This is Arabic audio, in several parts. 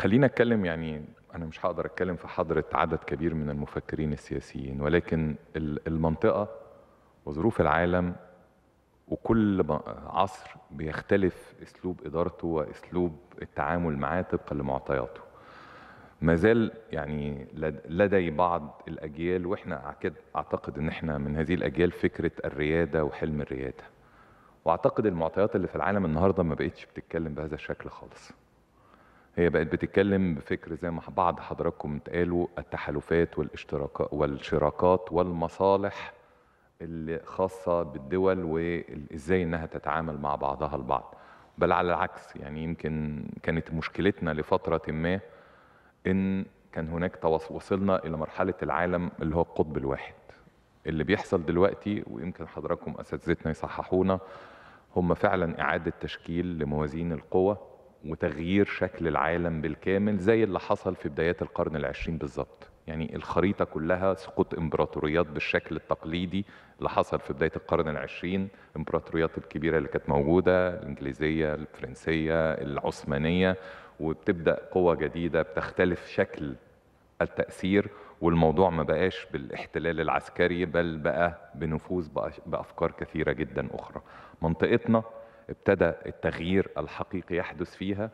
خلينا اتكلم يعني انا مش هقدر اتكلم في حضره عدد كبير من المفكرين السياسيين ولكن المنطقه وظروف العالم وكل عصر بيختلف اسلوب ادارته واسلوب التعامل معاه طبقا لمعطياته ما زال يعني لدي بعض الاجيال واحنا اعتقد ان احنا من هذه الاجيال فكره الرياده وحلم الرياده واعتقد المعطيات اللي في العالم النهارده ما بقتش بتتكلم بهذا الشكل خالص هي بقت بتتكلم بفكر زي ما بعض حضراتكم اتقالوا التحالفات والاشتراكات والشراكات والمصالح اللي خاصة بالدول وازاي انها تتعامل مع بعضها البعض بل على العكس يعني يمكن كانت مشكلتنا لفترة ما ان كان هناك وصلنا الى مرحلة العالم اللي هو القطب الواحد اللي بيحصل دلوقتي ويمكن حضراتكم اساتذتنا يصححونا هم فعلا اعادة تشكيل لموازين القوى وتغيير شكل العالم بالكامل زي اللي حصل في بدايات القرن العشرين بالظبط يعني الخريطة كلها سقوط إمبراطوريات بالشكل التقليدي اللي حصل في بداية القرن العشرين الإمبراطوريات الكبيرة اللي كانت موجودة الإنجليزية الفرنسية العثمانية وبتبدأ قوة جديدة بتختلف شكل التأثير والموضوع ما بقاش بالاحتلال العسكري بل بقى بنفوذ بأفكار كثيرة جدا أخرى منطقتنا ابتدى التغيير الحقيقي يحدث فيها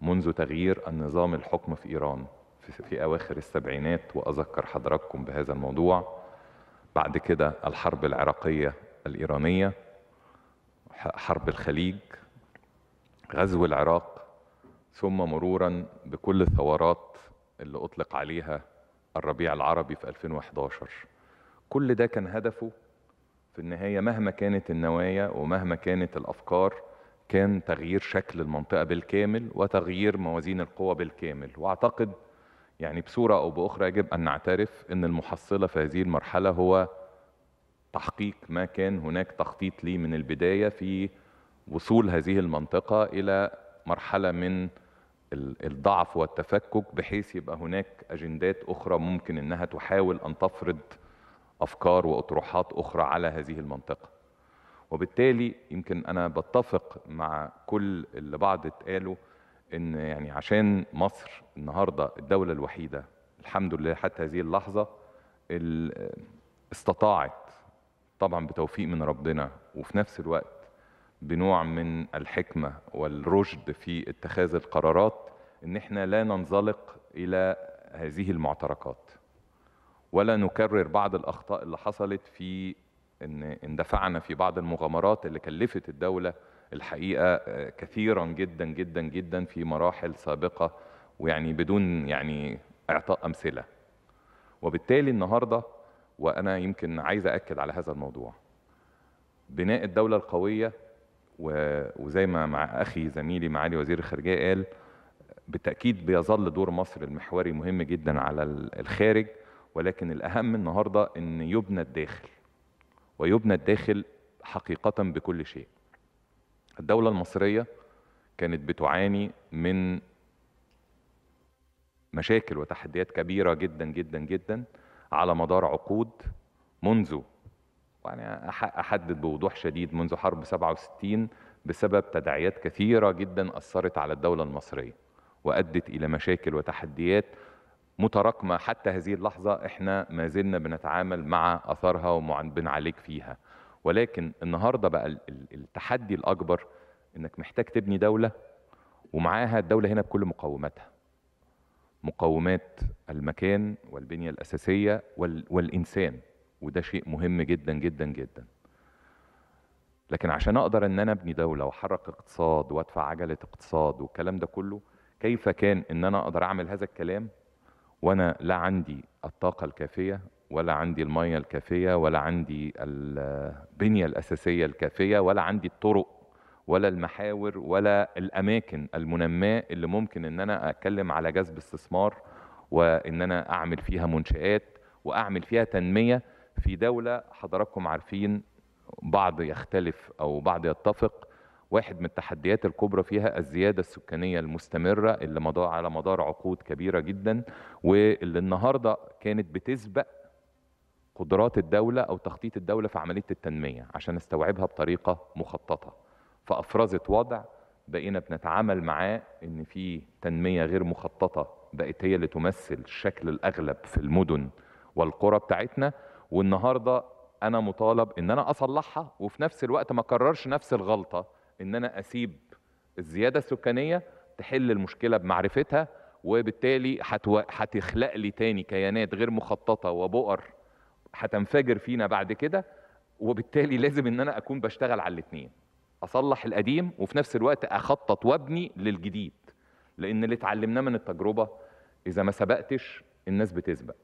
منذ تغيير النظام الحكم في إيران في أواخر السبعينات وأذكر حضراتكم بهذا الموضوع بعد كده الحرب العراقية الإيرانية حرب الخليج غزو العراق ثم مرورا بكل الثورات اللي أطلق عليها الربيع العربي في 2011 كل ده كان هدفه في النهاية مهما كانت النوايا ومهما كانت الأفكار كان تغيير شكل المنطقة بالكامل وتغيير موازين القوى بالكامل وأعتقد يعني بصورة أو بأخرى يجب أن نعترف أن المحصلة في هذه المرحلة هو تحقيق ما كان هناك تخطيط ليه من البداية في وصول هذه المنطقة إلى مرحلة من الضعف والتفكك بحيث يبقى هناك أجندات أخرى ممكن أنها تحاول أن تفرض افكار واطروحات اخرى على هذه المنطقه وبالتالي يمكن انا بتفق مع كل اللي بعض اتقالوا ان يعني عشان مصر النهارده الدوله الوحيده الحمد لله حتى هذه اللحظه استطاعت طبعا بتوفيق من ربنا وفي نفس الوقت بنوع من الحكمه والرشد في اتخاذ القرارات ان احنا لا ننزلق الى هذه المعتركات ولا نكرر بعض الاخطاء اللي حصلت في ان اندفعنا في بعض المغامرات اللي كلفت الدوله الحقيقه آه، كثيرا جدا جدا جدا في مراحل سابقه ويعني بدون يعني اعطاء امثله. وبالتالي النهارده وانا يمكن عايز اكد على هذا الموضوع. بناء الدوله القويه وزي ما مع اخي زميلي معالي وزير الخارجيه قال بالتاكيد بيظل دور مصر المحوري مهم جدا على الخارج ولكن الأهم النهاردة أن يبنى الداخل ويبنى الداخل حقيقة بكل شيء الدولة المصرية كانت بتعاني من مشاكل وتحديات كبيرة جدا جدا جدا على مدار عقود منذ يعني أحدد بوضوح شديد منذ حرب 67 بسبب تداعيات كثيرة جدا أثرت على الدولة المصرية وأدت إلى مشاكل وتحديات متراكمه حتى هذه اللحظه احنا ما زلنا بنتعامل مع اثارها وبنعالج فيها ولكن النهارده بقى التحدي الاكبر انك محتاج تبني دوله ومعاها الدوله هنا بكل مقوماتها مقومات المكان والبنيه الاساسيه والانسان وده شيء مهم جدا جدا جدا لكن عشان اقدر ان انا ابني دوله واحرك اقتصاد وادفع عجله اقتصاد والكلام ده كله كيف كان ان انا اقدر اعمل هذا الكلام وانا لا عندي الطاقه الكافيه ولا عندي الميه الكافيه ولا عندي البنيه الاساسيه الكافيه ولا عندي الطرق ولا المحاور ولا الاماكن المنماه اللي ممكن ان انا اتكلم على جذب استثمار وان انا اعمل فيها منشات واعمل فيها تنميه في دوله حضراتكم عارفين بعض يختلف او بعض يتفق واحد من التحديات الكبرى فيها الزيادة السكانية المستمرة اللي مضى على مدار عقود كبيرة جدا واللي النهاردة كانت بتسبق قدرات الدولة أو تخطيط الدولة في عملية التنمية عشان استوعبها بطريقة مخططة فأفرزت وضع بقينا بنتعامل معاه إن في تنمية غير مخططة بقت هي اللي تمثل الشكل الأغلب في المدن والقرى بتاعتنا والنهاردة أنا مطالب إن أنا أصلحها وفي نفس الوقت ما أكررش نفس الغلطة ان انا اسيب الزياده السكانيه تحل المشكله بمعرفتها وبالتالي هتخلق لي تاني كيانات غير مخططه وبؤر هتنفجر فينا بعد كده وبالتالي لازم ان انا اكون بشتغل على الاثنين اصلح القديم وفي نفس الوقت اخطط وابني للجديد لان اللي اتعلمناه من التجربه اذا ما سبقتش الناس بتسبق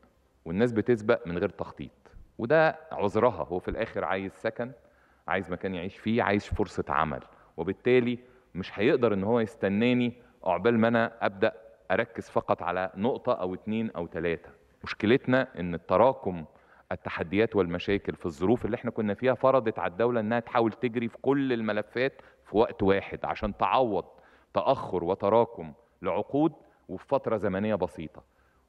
والناس بتسبق من غير تخطيط وده عذرها هو في الاخر عايز سكن عايز مكان يعيش فيه عايز فرصه عمل وبالتالي مش هيقدر ان هو يستناني عقبال ما انا ابدا اركز فقط على نقطه او اتنين او تلاته مشكلتنا ان التراكم التحديات والمشاكل في الظروف اللي احنا كنا فيها فرضت على الدوله انها تحاول تجري في كل الملفات في وقت واحد عشان تعوض تاخر وتراكم لعقود وفي فتره زمنيه بسيطه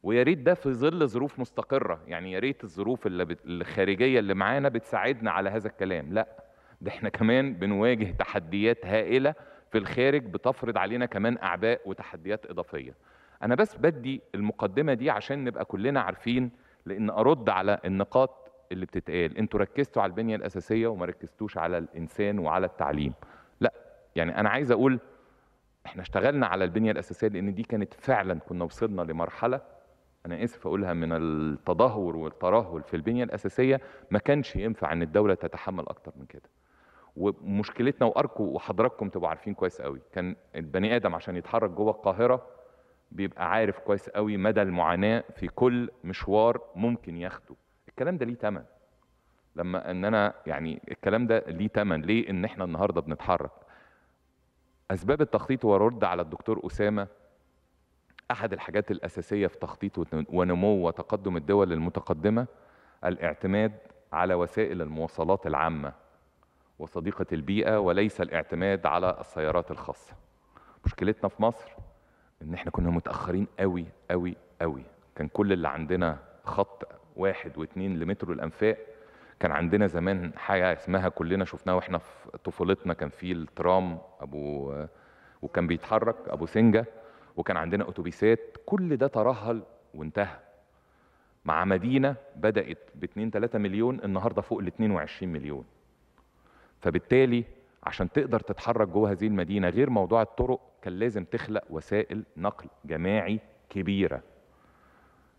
ويا ريت ده في ظل ظروف مستقره يعني يا ريت الظروف اللي الخارجيه اللي معانا بتساعدنا على هذا الكلام لا ده احنا كمان بنواجه تحديات هائله في الخارج بتفرض علينا كمان اعباء وتحديات اضافيه انا بس بدي المقدمه دي عشان نبقى كلنا عارفين لان ارد على النقاط اللي بتتقال انتوا ركزتوا على البنيه الاساسيه وما ركزتوش على الانسان وعلى التعليم لا يعني انا عايز اقول احنا اشتغلنا على البنيه الاساسيه لان دي كانت فعلا كنا وصلنا لمرحله انا اسف اقولها من التدهور والترهل في البنيه الاساسيه ما كانش ينفع ان الدوله تتحمل اكتر من كده ومشكلتنا واركو وحضراتكم تبقوا عارفين كويس قوي كان البني ادم عشان يتحرك جوه القاهره بيبقى عارف كويس قوي مدى المعاناه في كل مشوار ممكن ياخده الكلام ده ليه ثمن لما ان انا يعني الكلام ده ليه ثمن ليه ان احنا النهارده بنتحرك اسباب التخطيط وارد على الدكتور اسامه احد الحاجات الاساسيه في تخطيط ونمو وتقدم الدول المتقدمه الاعتماد على وسائل المواصلات العامه وصديقة البيئة وليس الاعتماد على السيارات الخاصة مشكلتنا في مصر ان احنا كنا متأخرين قوي قوي قوي كان كل اللي عندنا خط واحد واثنين لمترو الانفاق كان عندنا زمان حاجة اسمها كلنا شفناها واحنا في طفولتنا كان في الترام ابو وكان بيتحرك ابو سنجة وكان عندنا اتوبيسات كل ده ترهل وانتهى مع مدينة بدأت ب 2 3 مليون النهاردة فوق ال 22 مليون فبالتالي عشان تقدر تتحرك جوه هذه المدينه غير موضوع الطرق كان لازم تخلق وسائل نقل جماعي كبيره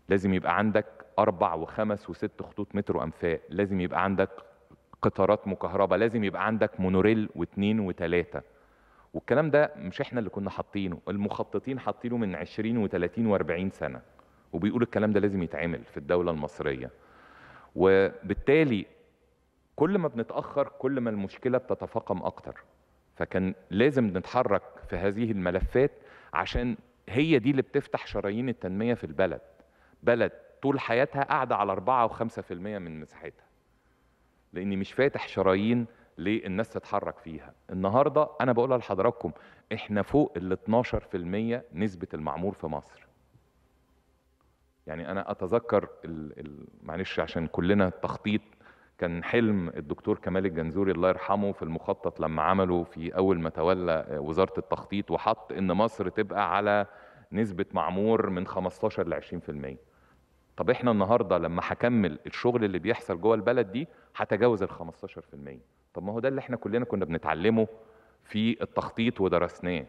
لازم يبقى عندك اربع وخمس وست خطوط مترو انفاق لازم يبقى عندك قطارات مكهربة لازم يبقى عندك مونوريل واثنين وثلاثه والكلام ده مش احنا اللي كنا حاطينه المخططين حاطينه من 20 و30 و40 سنه وبيقول الكلام ده لازم يتعمل في الدوله المصريه وبالتالي كل ما بنتاخر كل ما المشكله بتتفاقم اكتر فكان لازم نتحرك في هذه الملفات عشان هي دي اللي بتفتح شرايين التنميه في البلد بلد طول حياتها قاعده على 4 و 5% من مساحتها لاني مش فاتح شرايين للناس تتحرك فيها النهارده انا بقولها لحضراتكم احنا فوق ال 12% نسبه المعمور في مصر يعني انا اتذكر معلش عشان كلنا التخطيط كان حلم الدكتور كمال الجنزوري الله يرحمه في المخطط لما عمله في اول ما تولى وزاره التخطيط وحط ان مصر تبقى على نسبه معمور من 15 ل 20%. طب احنا النهارده لما هكمل الشغل اللي بيحصل جوه البلد دي هتجاوز ال 15%. طب ما هو ده اللي احنا كلنا كنا بنتعلمه في التخطيط ودرسناه.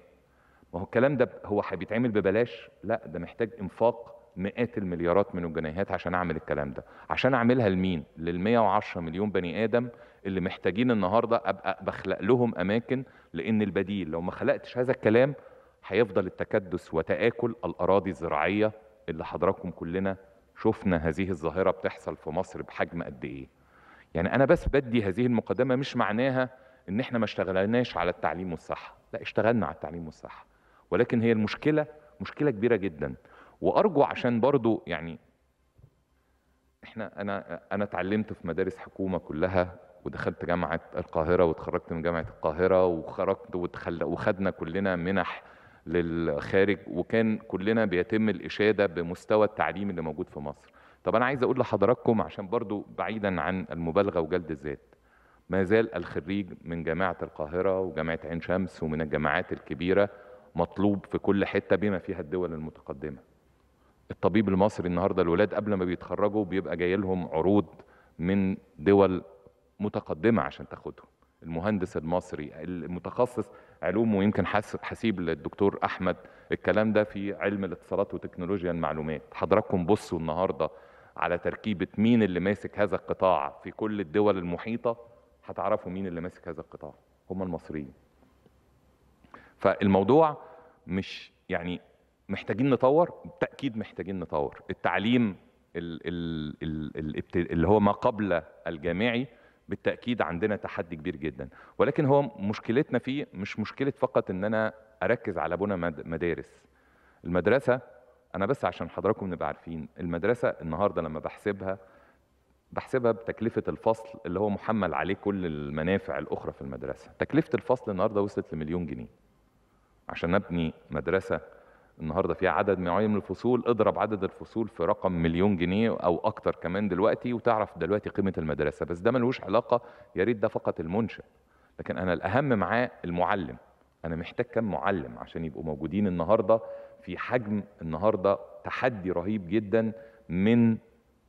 ما هو الكلام ده هو هيتعمل ببلاش؟ لا ده محتاج انفاق مئات المليارات من الجنيهات عشان اعمل الكلام ده عشان اعملها لمين لل 110 مليون بني ادم اللي محتاجين النهارده ابقى بخلق لهم اماكن لان البديل لو ما خلقتش هذا الكلام هيفضل التكدس وتاكل الاراضي الزراعيه اللي حضراتكم كلنا شفنا هذه الظاهره بتحصل في مصر بحجم قد ايه يعني انا بس بدي هذه المقدمه مش معناها ان احنا ما اشتغلناش على التعليم والصحه لا اشتغلنا على التعليم والصحه ولكن هي المشكله مشكله كبيره جدا وارجو عشان برضو يعني احنا انا انا اتعلمت في مدارس حكومه كلها ودخلت جامعه القاهره وتخرجت من جامعه القاهره وخرجت وتخل... وخدنا كلنا منح للخارج وكان كلنا بيتم الاشاده بمستوى التعليم اللي موجود في مصر طب انا عايز اقول لحضراتكم عشان برضو بعيدا عن المبالغه وجلد الذات ما زال الخريج من جامعه القاهره وجامعه عين شمس ومن الجامعات الكبيره مطلوب في كل حته بما فيها الدول المتقدمه الطبيب المصري النهارده الولاد قبل ما بيتخرجوا بيبقى جاي لهم عروض من دول متقدمه عشان تاخدهم المهندس المصري المتخصص علوم ويمكن حسيب للدكتور احمد الكلام ده في علم الاتصالات وتكنولوجيا المعلومات حضراتكم بصوا النهارده على تركيبه مين اللي ماسك هذا القطاع في كل الدول المحيطه هتعرفوا مين اللي ماسك هذا القطاع هم المصريين فالموضوع مش يعني محتاجين نطور بالتاكيد محتاجين نطور التعليم اللي هو ما قبل الجامعي بالتاكيد عندنا تحدي كبير جدا ولكن هو مشكلتنا فيه مش مشكله فقط ان انا اركز على بنى مدارس المدرسه انا بس عشان حضراتكم نبقى عارفين المدرسه النهارده لما بحسبها بحسبها بتكلفه الفصل اللي هو محمل عليه كل المنافع الاخرى في المدرسه تكلفه الفصل النهارده وصلت لمليون جنيه عشان ابني مدرسه النهارده في عدد معين من الفصول اضرب عدد الفصول في رقم مليون جنيه او اكتر كمان دلوقتي وتعرف دلوقتي قيمه المدرسه بس ده ملوش علاقه يا ريت ده فقط المنشا لكن انا الاهم معاه المعلم انا محتاج كم معلم عشان يبقوا موجودين النهارده في حجم النهارده تحدي رهيب جدا من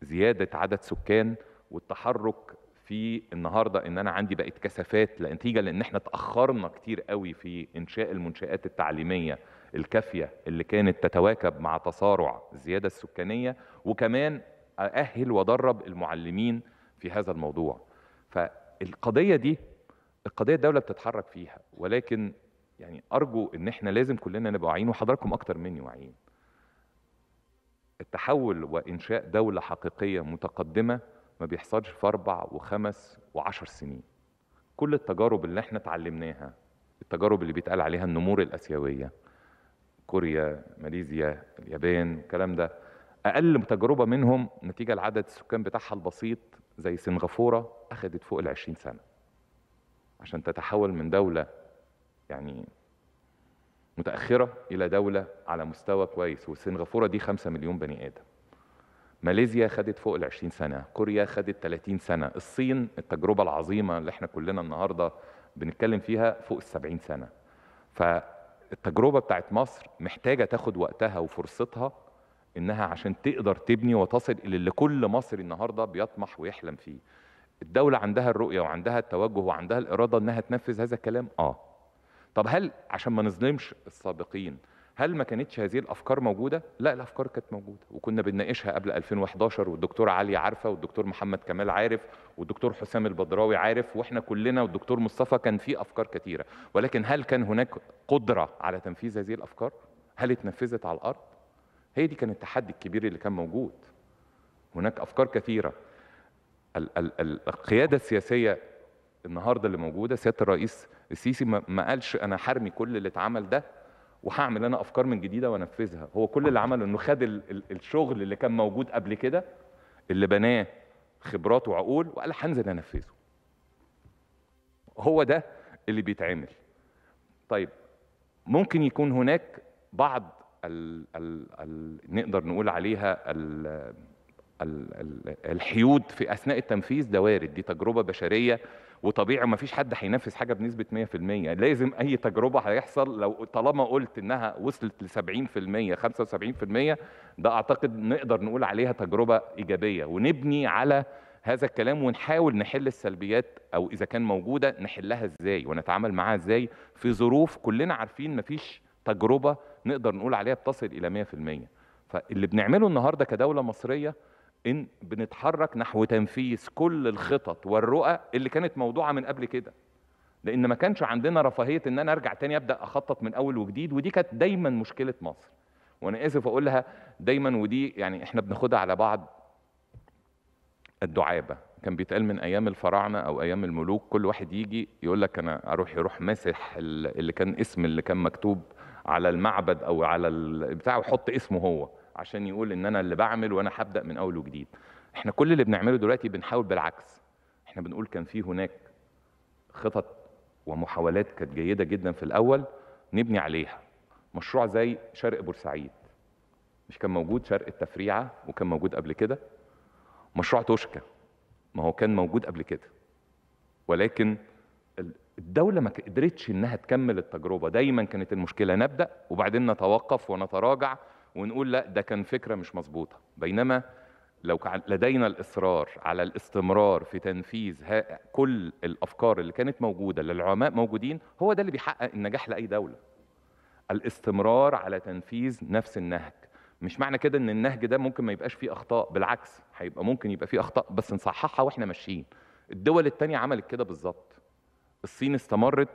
زياده عدد سكان والتحرك في النهارده ان انا عندي بقت كثافات نتيجه لان احنا تاخرنا كتير قوي في انشاء المنشات التعليميه الكافيه اللي كانت تتواكب مع تسارع الزياده السكانيه وكمان ااهل وادرب المعلمين في هذا الموضوع فالقضيه دي القضيه الدوله بتتحرك فيها ولكن يعني ارجو ان احنا لازم كلنا نبقى واعيين وحضراتكم اكتر مني واعيين التحول وانشاء دوله حقيقيه متقدمه ما بيحصلش في أربع وخمس وعشر سنين كل التجارب اللي احنا اتعلمناها التجارب اللي بيتقال عليها النمور الآسيوية كوريا ماليزيا اليابان الكلام ده أقل تجربة منهم نتيجة لعدد السكان بتاعها البسيط زي سنغافورة اخذت فوق العشرين سنة عشان تتحول من دولة يعني متأخرة إلى دولة على مستوى كويس وسنغافورة دي خمسة مليون بني آدم ماليزيا خدت فوق ال 20 سنه، كوريا خدت 30 سنه، الصين التجربه العظيمه اللي احنا كلنا النهارده بنتكلم فيها فوق ال 70 سنه. فالتجربه بتاعت مصر محتاجه تاخد وقتها وفرصتها انها عشان تقدر تبني وتصل الى اللي كل مصري النهارده بيطمح ويحلم فيه. الدولة عندها الرؤية وعندها التوجه وعندها الإرادة إنها تنفذ هذا الكلام؟ آه. طب هل عشان ما نظلمش السابقين هل ما كانتش هذه الافكار موجوده لا الافكار كانت موجوده وكنا بنناقشها قبل 2011 والدكتور علي عارفه والدكتور محمد كمال عارف والدكتور حسام البدراوي عارف واحنا كلنا والدكتور مصطفى كان في افكار كثيره ولكن هل كان هناك قدره على تنفيذ هذه الافكار هل اتنفذت على الارض هي دي كان التحدي الكبير اللي كان موجود هناك افكار كثيره القياده السياسيه النهارده اللي موجوده سياده الرئيس السيسي ما قالش انا حرمي كل اللي اتعمل ده وهعمل انا افكار من جديده وانفذها هو كل اللي عمله انه خد الشغل اللي كان موجود قبل كده اللي بناه خبرات وعقول وقال هنزل انفذه هو ده اللي بيتعمل طيب ممكن يكون هناك بعض ال ال ال نقدر نقول عليها ال ال ال الحيود في اثناء التنفيذ ده وارد دي تجربه بشريه وطبيعي ما فيش حد هينفذ حاجه بنسبه 100% لازم اي تجربه هيحصل لو طالما قلت انها وصلت ل 70% 75% ده اعتقد نقدر نقول عليها تجربه ايجابيه ونبني على هذا الكلام ونحاول نحل السلبيات او اذا كان موجوده نحلها ازاي ونتعامل معاها ازاي في ظروف كلنا عارفين مفيش تجربه نقدر نقول عليها بتصل الى 100% فاللي بنعمله النهارده كدوله مصريه إن بنتحرك نحو تنفيذ كل الخطط والرؤى اللي كانت موضوعة من قبل كده لأن ما كانش عندنا رفاهية إن أنا أرجع تاني أبدأ أخطط من أول وجديد ودي كانت دايما مشكلة مصر وأنا آسف أقولها دايما ودي يعني إحنا بناخدها على بعض الدعابة كان بيتقال من أيام الفراعنة أو أيام الملوك كل واحد يجي يقول لك أنا أروح يروح ماسح اللي كان اسم اللي كان مكتوب على المعبد أو على البتاع ويحط اسمه هو عشان يقول ان انا اللي بعمل وانا هبدا من اول وجديد احنا كل اللي بنعمله دلوقتي بنحاول بالعكس احنا بنقول كان في هناك خطط ومحاولات كانت جيده جدا في الاول نبني عليها مشروع زي شرق بورسعيد مش كان موجود شرق التفريعه وكان موجود قبل كده مشروع توشكا ما هو كان موجود قبل كده ولكن الدولة ما قدرتش إنها تكمل التجربة دايما كانت المشكلة نبدأ وبعدين نتوقف ونتراجع ونقول لا ده كان فكره مش مظبوطه بينما لو لدينا الاصرار على الاستمرار في تنفيذ كل الافكار اللي كانت موجوده للعلماء موجودين هو ده اللي بيحقق النجاح لاي دوله الاستمرار على تنفيذ نفس النهج مش معنى كده ان النهج ده ممكن ما يبقاش فيه اخطاء بالعكس هيبقى ممكن يبقى فيه اخطاء بس نصححها واحنا ماشيين الدول التانية عملت كده بالظبط الصين استمرت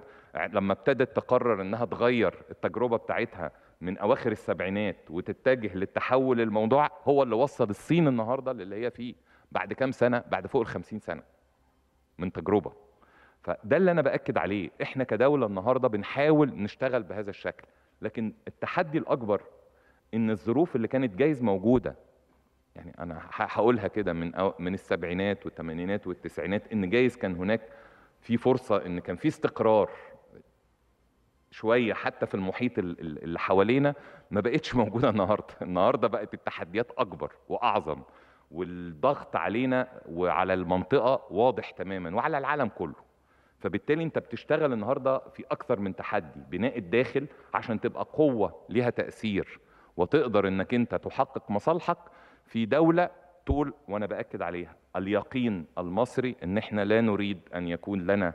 لما ابتدت تقرر انها تغير التجربه بتاعتها من اواخر السبعينات وتتجه للتحول الموضوع هو اللي وصل الصين النهارده للي هي فيه بعد كام سنه بعد فوق ال 50 سنه من تجربه فده اللي انا باكد عليه احنا كدوله النهارده بنحاول نشتغل بهذا الشكل لكن التحدي الاكبر ان الظروف اللي كانت جايز موجوده يعني انا هقولها كده من من السبعينات والثمانينات والتسعينات ان جايز كان هناك في فرصه ان كان في استقرار شويه حتى في المحيط اللي حوالينا ما بقتش موجوده النهارده، النهارده بقت التحديات اكبر واعظم والضغط علينا وعلى المنطقه واضح تماما وعلى العالم كله. فبالتالي انت بتشتغل النهارده في اكثر من تحدي، بناء الداخل عشان تبقى قوه ليها تاثير وتقدر انك انت تحقق مصالحك في دوله طول وانا باكد عليها اليقين المصري ان احنا لا نريد ان يكون لنا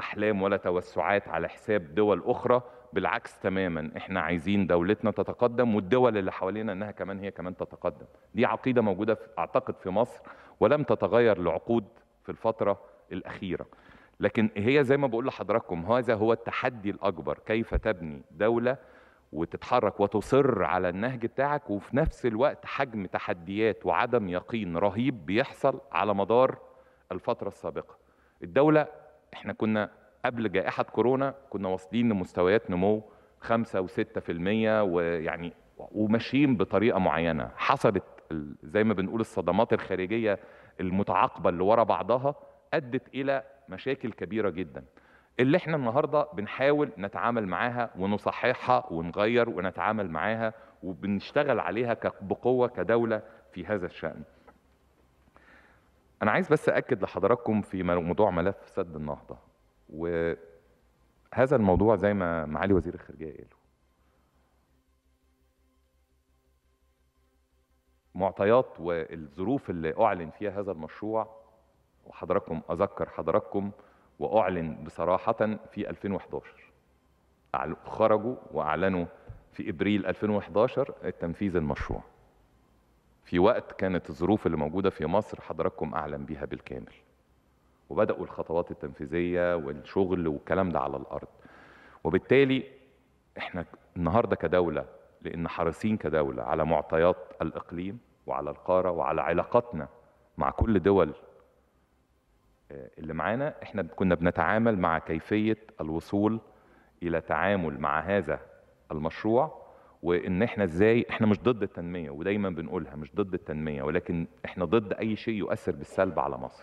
احلام ولا توسعات على حساب دول اخرى بالعكس تماما احنا عايزين دولتنا تتقدم والدول اللي حوالينا انها كمان هي كمان تتقدم دي عقيده موجوده في اعتقد في مصر ولم تتغير لعقود في الفتره الاخيره لكن هي زي ما بقول لحضراتكم هذا هو التحدي الاكبر كيف تبني دوله وتتحرك وتصر على النهج بتاعك وفي نفس الوقت حجم تحديات وعدم يقين رهيب بيحصل على مدار الفتره السابقه الدوله احنا كنا قبل جائحه كورونا كنا واصلين لمستويات نمو 5 و6% ويعني وماشيين بطريقه معينه حصلت زي ما بنقول الصدمات الخارجيه المتعاقبه اللي ورا بعضها ادت الى مشاكل كبيره جدا اللي احنا النهارده بنحاول نتعامل معاها ونصححها ونغير ونتعامل معاها وبنشتغل عليها بقوه كدوله في هذا الشان انا عايز بس اكد لحضراتكم في موضوع ملف سد النهضه وهذا الموضوع زي ما معالي وزير الخارجيه قال معطيات والظروف اللي اعلن فيها هذا المشروع وحضراتكم اذكر حضراتكم واعلن بصراحه في 2011 خرجوا واعلنوا في ابريل 2011 تنفيذ المشروع في وقت كانت الظروف اللي موجوده في مصر حضراتكم اعلم بيها بالكامل وبداوا الخطوات التنفيذيه والشغل والكلام ده على الارض وبالتالي احنا النهارده كدوله لان حريصين كدوله على معطيات الاقليم وعلى القاره وعلى علاقاتنا مع كل دول آه، اللي معانا احنا كنا بنتعامل مع كيفيه الوصول الى تعامل مع هذا المشروع وان احنا ازاي احنا مش ضد التنميه ودايما بنقولها مش ضد التنميه ولكن احنا ضد اي شيء يؤثر بالسلب على مصر